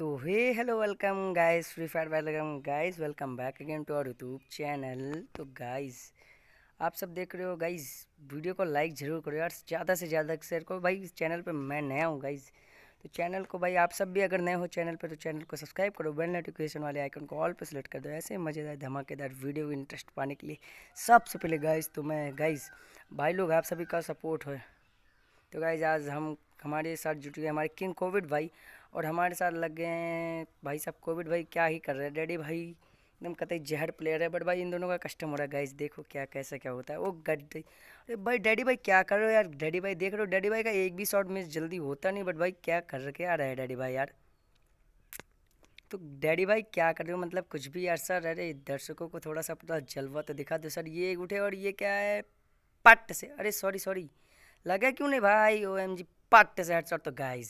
तो hey hello welcome guys free fire welcome guys welcome back again to our YouTube channel तो guys आप सब देख रहे हो गाइस वीडियो को लाइक ज़रूर करो यार ज़्यादा से ज़्यादा शेयर करो भाई इस चैनल पे मैं नया हूँ गाइस तो चैनल को भाई आप सब भी अगर नए हो चैनल पे तो चैनल को सब्सक्राइब करो बेल नोटिफिकेशन वाले आइकन को ऑल पर सेलेक्ट कर दो ऐसे मज़ेदार धमाकेदार वीडियो इंटरेस्ट पाने के लिए सबसे पहले गाइज तो मैं गाइज भाई लोग आप सभी का सपोर्ट हो तो गाइज आज हम हमारे साथ जुट गए हमारे किंग कोविड भाई और हमारे साथ लग गए हैं भाई साहब कोविड भाई क्या ही कर रहे हैं डैडी भाई एकदम कतई जहर प्लेयर है बट भाई इन दोनों का कस्टम हो रहा है गाइज देखो क्या कैसे क्या होता है वो गड्डी अरे भाई डैडी भाई क्या कर रहे हो यार डैडी भाई देख रहे हो डैडी भाई का एक भी शॉट मिस जल्दी होता नहीं बट भाई क्या कर के आ रहा है डैडी भाई यार तो डैडी भाई क्या कर रहे हो मतलब कुछ भी यार सर अरे दर्शकों को थोड़ा सा पूरा जलवा तो दिखा दो सर ये उठे और ये क्या है पट से अरे सॉरी सॉरी लगा क्यों नहीं भाई ओ एम जी पट से हेडशॉट तो गाइज